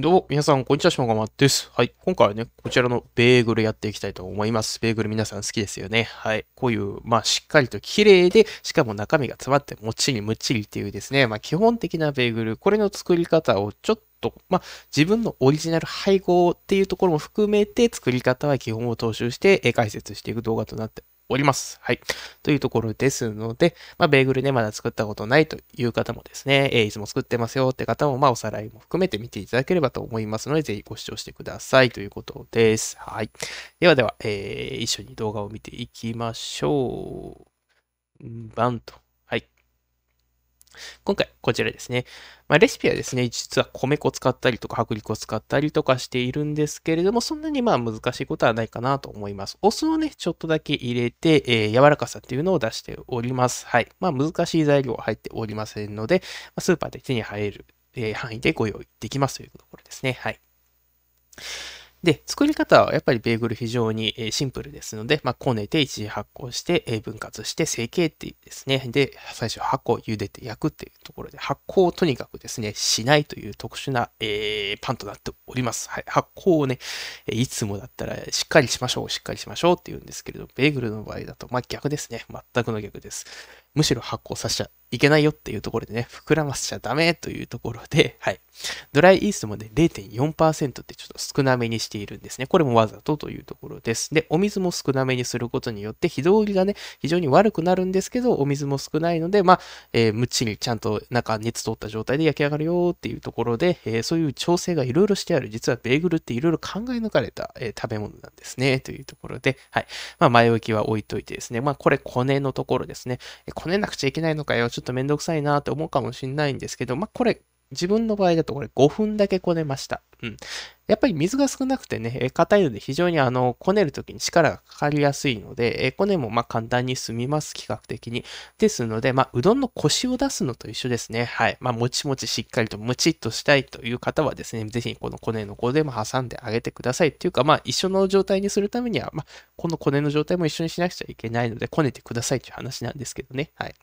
どうも、皆さん、こんにちは、しうがまです。はい。今回はね、こちらのベーグルやっていきたいと思います。ベーグル皆さん好きですよね。はい。こういう、まあ、しっかりと綺麗で、しかも中身が詰まって、もっちりむっちりっていうですね、まあ、基本的なベーグル、これの作り方をちょっとと、まあ、自分のオリジナル配合っていうところも含めて作り方は基本を踏襲して解説していく動画となっております。はい。というところですので、まあ、ベーグルね、まだ作ったことないという方もですね、えー、いつも作ってますよって方も、まあ、おさらいも含めて見ていただければと思いますので、ぜひご視聴してくださいということです。はい。ではでは、えー、一緒に動画を見ていきましょう。バンと。今回こちらですね。まあ、レシピはですね、実は米粉使ったりとか薄力を使ったりとかしているんですけれども、そんなにまあ難しいことはないかなと思います。お酢をね、ちょっとだけ入れて、えー、柔らかさっていうのを出しております。はい。まあ難しい材料は入っておりませんので、まスーパーで手に入る、えー、範囲でご用意できますというところですね。はい。で、作り方はやっぱりベーグル非常にシンプルですので、まあ、こねて一時発酵して、分割して成形っていうですね。で、最初発酵、茹でて焼くっていうところで、発酵をとにかくですね、しないという特殊な、えー、パンとなっております。はい。発酵をね、いつもだったらしっかりしましょう、しっかりしましょうっていうんですけれど、ベーグルの場合だと、まあ、逆ですね。全くの逆です。むしろ発酵させちゃいけないよっていうところでね、膨らませちゃダメというところで、はい。ドライイーストもね、0.4%ってちょっと少なめにしているんですね。これもわざとというところです。で、お水も少なめにすることによって、火通りがね、非常に悪くなるんですけど、お水も少ないので、まあ、えー、むっちりちゃんと中熱通った状態で焼き上がるよっていうところで、えー、そういう調整がいろいろしてある、実はベーグルっていろいろ考え抜かれた、えー、食べ物なんですね、というところで、はい。まあ、前置きは置いといてですね、まあ、これ、コネのところですね。えこねなくちゃいけないのかよ、ちょっとめんどくさいなって思うかもしんないんですけど、まあ、これ、自分の場合だとこれ5分だけこねました。うん。やっぱり水が少なくてね、硬いので非常にあの、こねるときに力がかかりやすいので、えこねもま簡単に済みます、比較的に。ですので、まあ、うどんのコシを出すのと一緒ですね。はい。まあ、もちもちしっかりとムチっとしたいという方はですね、ぜひこのこねの5でも挟んであげてください。っていうか、まあ、一緒の状態にするためには、まあ、このこねの状態も一緒にしなくちゃいけないので、こねてくださいという話なんですけどね。はい。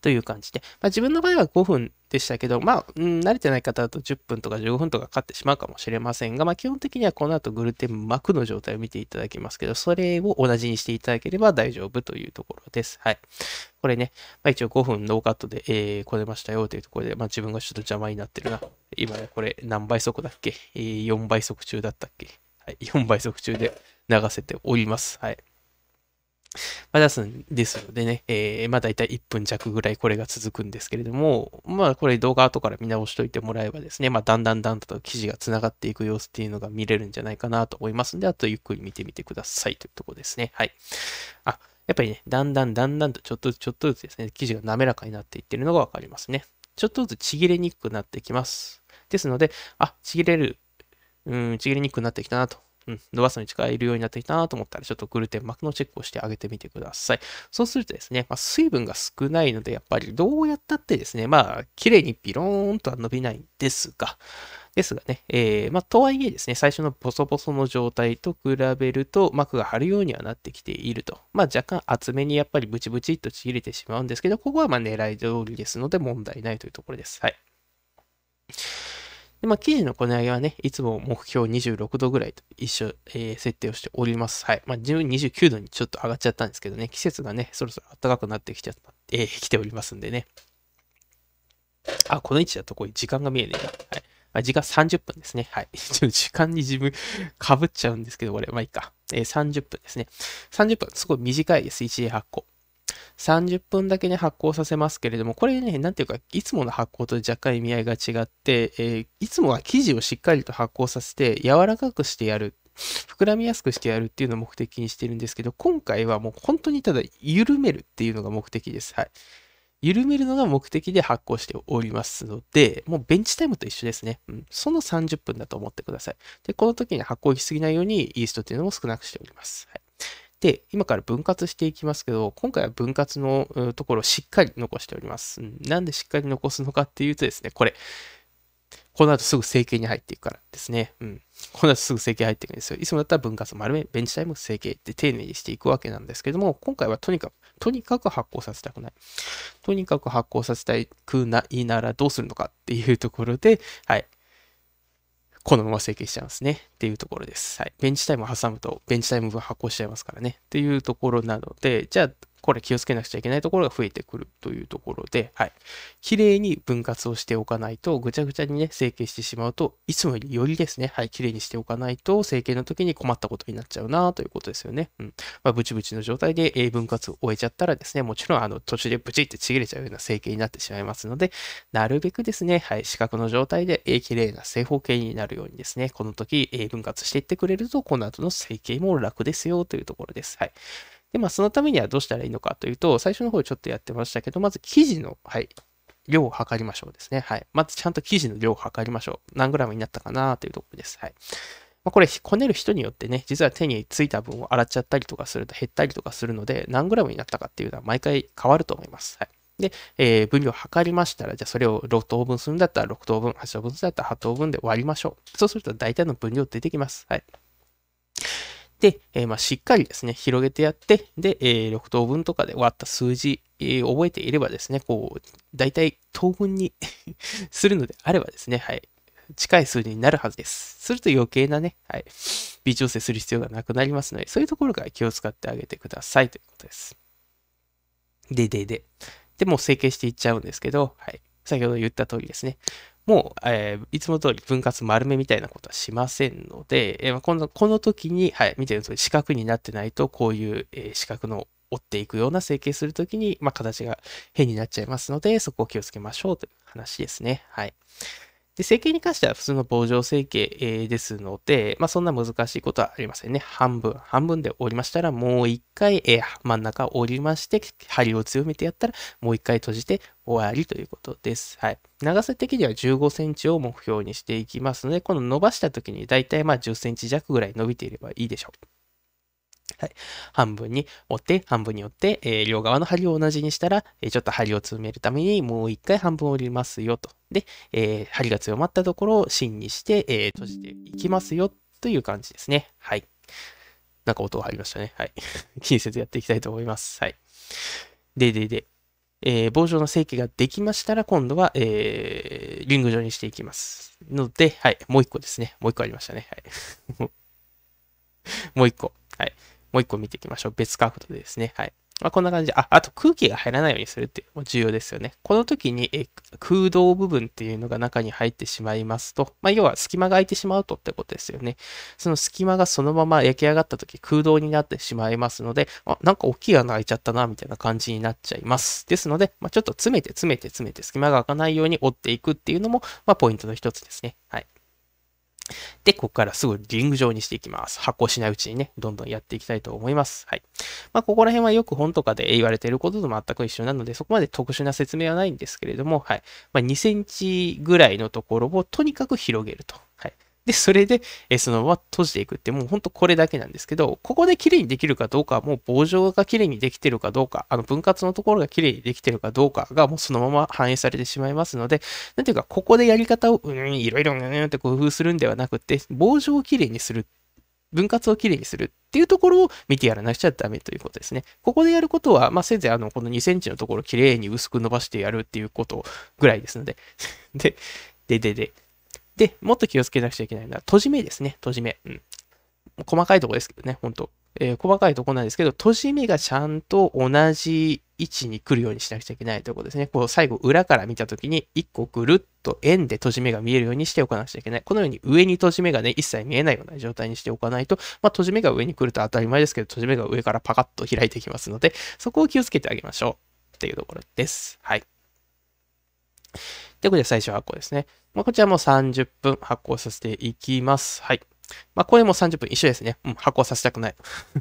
という感じで、まあ、自分の場合は5分でしたけど、まあ、慣れてない方だと10分とか15分とかかかってしまうかもしれませんが、まあ、基本的にはこの後グルテン膜の状態を見ていただきますけど、それを同じにしていただければ大丈夫というところです。はい。これね、まあ、一応5分ノーカットで、えー、これましたよというところで、まあ、自分がちょっと邪魔になってるな。今ね、これ何倍速だっけ、えー、?4 倍速中だったっけはい、4倍速中で流せております。はい。まあ、出すんですのでね、えー、まあ大体1分弱ぐらいこれが続くんですけれども、まあこれ動画後から見直しといてもらえばですね、まあだんだんだんだと記事が繋がっていく様子っていうのが見れるんじゃないかなと思いますんで、あとゆっくり見てみてくださいというとこですね。はい。あ、やっぱりね、だんだんだんだんとちょっとずつちょっとずつですね、記事が滑らかになっていってるのがわかりますね。ちょっとずつちぎれにくくなってきます。ですので、あ、ちぎれる、うん、ちぎれにくくなってきたなとうん、伸ばすのに力いるようになってきたなと思ったら、ちょっとグルテン膜のチェックをしてあげてみてください。そうするとですね、まあ、水分が少ないので、やっぱりどうやったってですね、まあ、綺麗にピローンとは伸びないんですが、ですがね、えー、まあ、とはいえですね、最初のボソボソの状態と比べると、膜が張るようにはなってきていると。まあ、若干厚めにやっぱりブチブチっとちぎれてしまうんですけど、ここはまあ狙い通りですので問題ないというところです。はい。で、まあ、生地のこね上げはね、いつも目標26度ぐらいと一緒、えー、設定をしております。はい。まあ、29度にちょっと上がっちゃったんですけどね、季節がね、そろそろ暖かくなってきちゃった、えー、来ておりますんでね。あ、この位置だとこういう時間が見えねえな。はい。まあ、時間30分ですね。はい。ちょっと時間に自分かぶっちゃうんですけど、これ、まあいいか。えー、30分ですね。30分、すごい短いです。1時8個。30分だけね、発酵させますけれども、これね、なんていうか、いつもの発酵と若干意味合いが違って、えー、いつもは生地をしっかりと発酵させて、柔らかくしてやる。膨らみやすくしてやるっていうのを目的にしてるんですけど、今回はもう本当にただ緩めるっていうのが目的です。はい。緩めるのが目的で発酵しておりますので、もうベンチタイムと一緒ですね。うん、その30分だと思ってください。で、この時に発酵しすぎないようにイーストっていうのも少なくしております。はいで、今から分割していきますけど、今回は分割のところをしっかり残しております。なんでしっかり残すのかっていうとですね、これ、この後すぐ整形に入っていくからですね。うん。この後すぐ整形入っていくんですよ。いつもだったら分割丸め、ベンチタイム整形って丁寧にしていくわけなんですけども、今回はとにかく、とにかく発行させたくない。とにかく発行させたくないならどうするのかっていうところで、はい。このまま成形しちゃうんですね。っていうところです。はい。ベンチタイム挟むと、ベンチタイム分発行しちゃいますからね。っていうところなので、じゃあ、これ気をつけなくちゃいけないところが増えてくるというところで、はい。綺麗に分割をしておかないと、ぐちゃぐちゃにね、整形してしまうと、いつもよりよりですね、はい、綺麗にしておかないと、整形の時に困ったことになっちゃうなということですよね。うん。まあ、ブチブチの状態で、え分割を終えちゃったらですね、もちろん、あの、途中でブチってちぎれちゃうような整形になってしまいますので、なるべくですね、はい、四角の状態で、えー、綺麗な正方形になるようにですね、この時、え分割していってくれると、この後の整形も楽ですよというところです。はい。で、まあ、そのためにはどうしたらいいのかというと、最初の方ちょっとやってましたけど、まず生地の、はい、量を測りましょうですね。はい。まずちゃんと生地の量を測りましょう。何グラムになったかなというところです。はい。まあ、これ、こねる人によってね、実は手についた分を洗っちゃったりとかすると減ったりとかするので、何グラムになったかっていうのは毎回変わると思います。はい。で、えー、分量を測りましたら、じゃあそれを6等分するんだったら6等分、8等分するんだったら8等分で割りましょう。そうすると大体の分量出てきます。はい。で、えー、まあ、しっかりですね、広げてやって、で、えー、6等分とかで割った数字、えー、覚えていればですね、こう、大体等分に するのであればですね、はい、近い数字になるはずです。すると余計なね、はい、微調整する必要がなくなりますので、そういうところから気を使ってあげてくださいということです。で、で、で。で、もう整形していっちゃうんですけど、はい。先ほど言った通りですね。もう、えー、いつも通り分割丸めみたいなことはしませんので、えー、このこの時に、はい、見てると四角になってないと、こういう、えー、四角の折っていくような成形するときに、まあ、形が変になっちゃいますので、そこを気をつけましょうという話ですね。はい。で、成形に関しては普通の棒状成形、ですので、まあ、そんな難しいことはありませんね。半分、半分で折りましたら、もう一回、えー、真ん中折りまして、針を強めてやったら、もう一回閉じて、終わりということです。はい。長さ的には15センチを目標にしていきますので、この伸ばした時にだいたいまあ10センチ弱ぐらい伸びていればいいでしょう。はい、半分に折って、半分に折って、えー、両側の針を同じにしたら、えー、ちょっと針を詰めるためにもう一回半分折りますよと。で、えー、針が強まったところを芯にして、え閉じていきますよという感じですね。はい。なんか音が入りましたね。はい。近 接やっていきたいと思います。はい。で、で、で。えー、棒状の成形ができましたら、今度は、えー、リング状にしていきます。ので、はい、もう一個ですね。もう一個ありましたね。はい。もう一個。はい。もう一個見ていきましょう。別角度でですね。はい。まあ、こんな感じで、あ、あと空気が入らないようにするっても重要ですよね。この時にえ空洞部分っていうのが中に入ってしまいますと、まあ、要は隙間が空いてしまうとってことですよね。その隙間がそのまま焼き上がった時空洞になってしまいますので、あ、なんか大きい穴開いちゃったな、みたいな感じになっちゃいます。ですので、まあ、ちょっと詰めて詰めて詰めて隙間が開かないように折っていくっていうのも、まポイントの一つですね。はい。で、ここからすぐリング状にしていきます。発酵しないうちにね、どんどんやっていきたいと思います。はい。まあ、ここら辺はよく本とかで言われていることと全く一緒なので、そこまで特殊な説明はないんですけれども、はい。まあ、2センチぐらいのところをとにかく広げると。はい。で、それで、えそのまま閉じていくって、もうほんとこれだけなんですけど、ここで綺麗にできるかどうかは、もう棒状が綺麗にできてるかどうか、あの分割のところが綺麗にできてるかどうかが、もうそのまま反映されてしまいますので、なんていうか、ここでやり方を、うん、いろいろ、うん、って工夫するんではなくて、棒状を綺麗にする。分割をきれいにするっていうところを見てやらなくちゃダメということですね。ここでやることは、まあ、せいぜいあの、この2センチのところをきれいに薄く伸ばしてやるっていうことぐらいですので。で、で、で、で、で、もっと気をつけなくちゃいけないのは、閉じ目ですね、閉じ目。うん。細かいとこですけどね、ほんと。えー、細かいとこなんですけど、閉じ目がちゃんと同じ位置に来るようにしなくちゃいけないということですね。こう最後、裏から見たときに、1個ぐるっと円で閉じ目が見えるようにしておかなくちゃいけない。このように上に閉じ目がね、一切見えないような状態にしておかないと、まあ、閉じ目が上に来ると当たり前ですけど、閉じ目が上からパカッと開いていきますので、そこを気をつけてあげましょう。っていうところです。はい。ということで、最初発酵ですね。まあ、こちらも30分発酵させていきます。はい。まあ、これも30分一緒ですね。うん、発酵させたくない。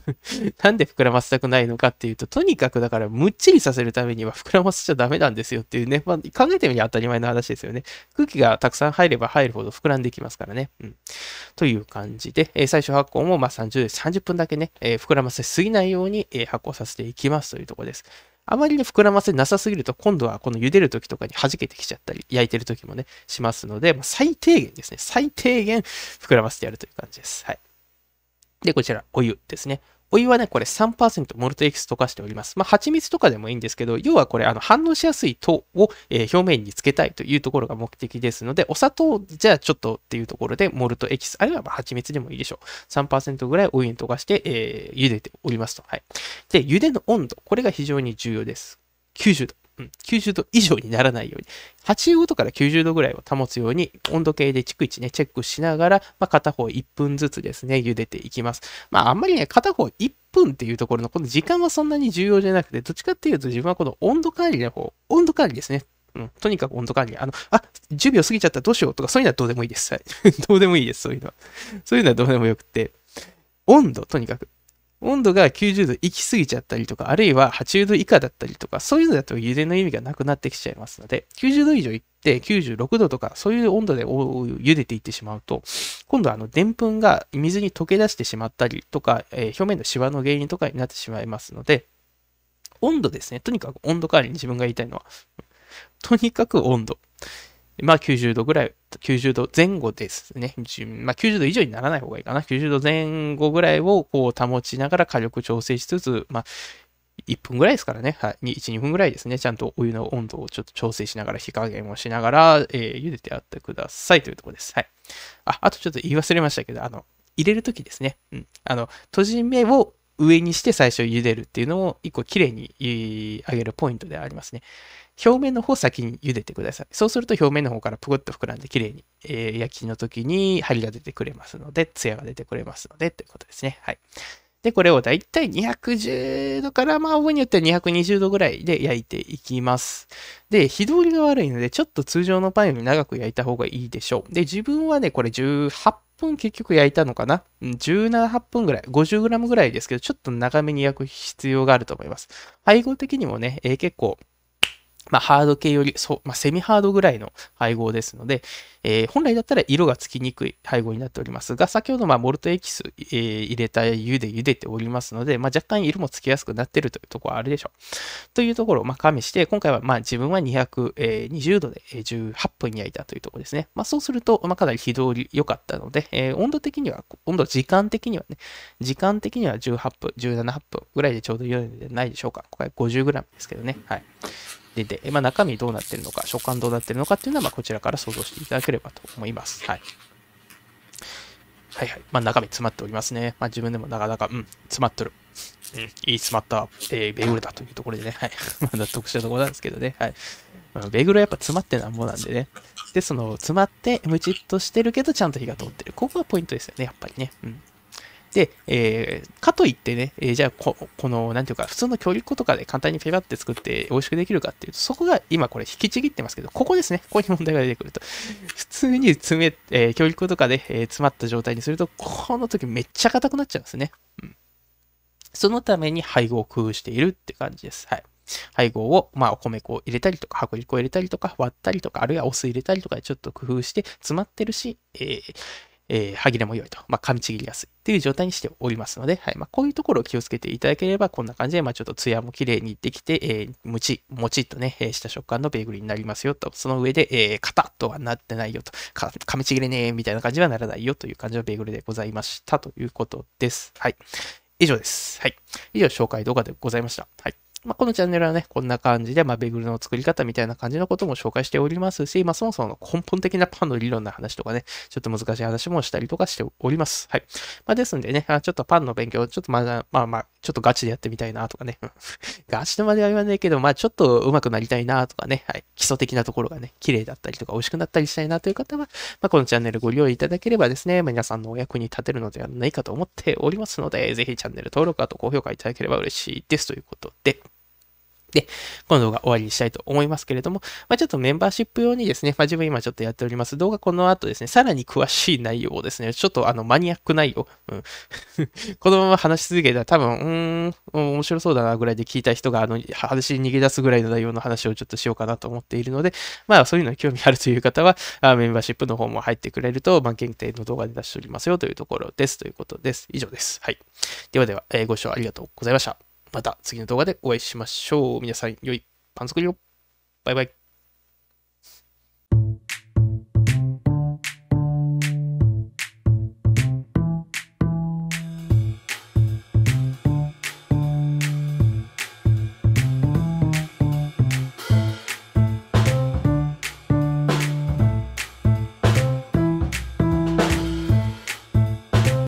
なんで膨らませたくないのかっていうと、とにかくだからむっちりさせるためには膨らませちゃダメなんですよっていうね。まあ、考えてみりゃ当たり前の話ですよね。空気がたくさん入れば入るほど膨らんできますからね。うん。という感じで、えー、最初発酵もまあ30、30分だけね、えー、膨らませすぎないように、発酵させていきますというところです。あまりに膨らませなさすぎると、今度はこの茹でる時とかに弾けてきちゃったり、焼いてる時もね、しますので、まあ、最低限ですね、最低限膨らませてやるという感じです。はい。で、こちら、お湯ですね。お湯はね、これ3%モルトエキス溶かしております。まあ、蜂蜜とかでもいいんですけど、要はこれ、あの、反応しやすい糖を、えー、表面につけたいというところが目的ですので、お砂糖じゃあちょっとっていうところで、モルトエキス、あるいはまあ蜂蜜でもいいでしょう。3%ぐらいお湯に溶かして、えー、茹でておりますと。はい。で、茹での温度、これが非常に重要です。90度。90度以上にならないように、85度から90度ぐらいを保つように、温度計で逐一ね、チェックしながら、まあ、片方1分ずつですね、茹でていきます。まあ、あんまりね、片方1分っていうところの、この時間はそんなに重要じゃなくて、どっちかっていうと、自分はこの温度管理の方、温度管理ですね。うん、とにかく温度管理。あの、あ、10秒過ぎちゃったどうしようとか、そういうのはどうでもいいです。はい、どうでもいいです、そういうのは。そういうのはどうでもよくて。温度、とにかく。温度が90度行き過ぎちゃったりとか、あるいは80度以下だったりとか、そういうのだと茹での意味がなくなってきちゃいますので、90度以上行って96度とか、そういう温度で茹でていってしまうと、今度はあの、でんぷんが水に溶け出してしまったりとか、えー、表面のシワの原因とかになってしまいますので、温度ですね。とにかく温度管理に自分が言いたいのは、とにかく温度。まあ90度ぐらい、90度前後ですね。まあ90度以上にならない方がいいかな。90度前後ぐらいをこう保ちながら火力調整しつつ、まあ1分ぐらいですからね。はい。1、2分ぐらいですね。ちゃんとお湯の温度をちょっと調整しながら、火加減をしながら、えー、茹でてやってくださいというところです。はい。あ、あとちょっと言い忘れましたけど、あの、入れるときですね。うん。あの、閉じ目を上にして最初茹でるっていうのを1個きれいに上げるポイントでありますね。表面の方を先に茹でてください。そうすると表面の方からぷくっと膨らんで綺麗に、えー、焼きの時に針が出てくれますので、ツヤが出てくれますので、ということですね。はい。で、これをだいたい210度から、まあ、覚えによっては220度ぐらいで焼いていきます。で、火通りが悪いので、ちょっと通常のパンより長く焼いた方がいいでしょう。で、自分はね、これ18分結局焼いたのかな ?17、8分ぐらい、50g ぐらいですけど、ちょっと長めに焼く必要があると思います。配合的にもね、えー、結構、まあ、ハード系より、そう、まあ、セミハードぐらいの配合ですので、えー、本来だったら色がつきにくい配合になっておりますが、先ほど、まあ、モルトエキス、えー、入れた湯で茹でておりますので、まあ、若干色もつきやすくなっているというところはあるでしょう。というところを、まあ、加味して、今回は、まあ、自分は220度で18分焼いたというところですね。まあ、そうすると、まあ、かなり火通り良かったので、えー、温度的には、温度、時間的にはね、時間的には18分、17分ぐらいでちょうど良いのではないでしょうか。これ 50g ですけどね。はい。出て、まあ、中身どうなってるのか、食感どうなってるのかっていうのは、まあ、こちらから想像していただければと思います。はい。はいはい。まあ、中身詰まっておりますね。まあ、自分でもなかなか、うん、詰まっとる。うん、いい詰まった、えー、ベーグルだというところでね、はい。まだ納得したところなんですけどね、はい。ベーグルはやっぱ詰まってなんぼなんでね。で、その、詰まって、ムチっとしてるけど、ちゃんと火が通ってる。ここがポイントですよね、やっぱりね。うん。で、えー、かといってね、えー、じゃあこ、この、なんていうか、普通の強力粉とかで簡単にペラって作って美味しくできるかっていうと、そこが今これ引きちぎってますけど、ここですね、ここに問題が出てくると。普通に詰め、えー、強力粉とかで、えー、詰まった状態にすると、この時めっちゃ硬くなっちゃうんですね。うん。そのために配合を工夫しているって感じです。はい。配合を、まあ、お米粉を入れたりとか、薄力粉を入れたりとか、割ったりとか、あるいはお酢入れたりとかでちょっと工夫して詰まってるし、えー、えー、歯切れも良いと、まあ、噛みちぎりやすいという状態にしておりますので、はいまあ、こういうところを気をつけていただければ、こんな感じで、まあ、ちょっとツヤも綺麗にいってきて、えー、むち、もちっとね、した食感のベーグルになりますよと、その上で、えー、カタッとはなってないよと、か噛みちぎれねえみたいな感じはならないよという感じのベーグルでございましたということです。はい。以上です。はい。以上、紹介動画でございました。はい。まあ、このチャンネルはね、こんな感じで、まあ、ベーグルの作り方みたいな感じのことも紹介しておりますし、まあ、そもそもの根本的なパンの理論の話とかね、ちょっと難しい話もしたりとかしております。はい。まあ、ですんでね、あちょっとパンの勉強、ちょっとまだ、まあまあ、ちょっとガチでやってみたいなとかね。ガチとまでは言わないけど、まあ、ちょっと上手くなりたいなとかね、はい。基礎的なところがね、綺麗だったりとか、美味しくなったりしたいなという方は、まあ、このチャンネルご利用いただければですね、ま皆さんのお役に立てるのではないかと思っておりますので、ぜひチャンネル登録、あと高評価いただければ嬉しいですということで。で、この動画終わりにしたいと思いますけれども、まあ、ちょっとメンバーシップ用にですね、まあ、自分今ちょっとやっております動画この後ですね、さらに詳しい内容をですね、ちょっとあのマニアック内容、うん、このまま話し続けたら多分、うーん、面白そうだなぐらいで聞いた人があの話に逃げ出すぐらいの内容の話をちょっとしようかなと思っているので、まあそういうのに興味あるという方は、あメンバーシップの方も入ってくれると、まあ、限定の動画で出しておりますよというところですということです。以上です。はい。ではでは、えー、ご視聴ありがとうございました。また次の動画でお会いしましょう。皆さん、良いパン作りを。バイバイ。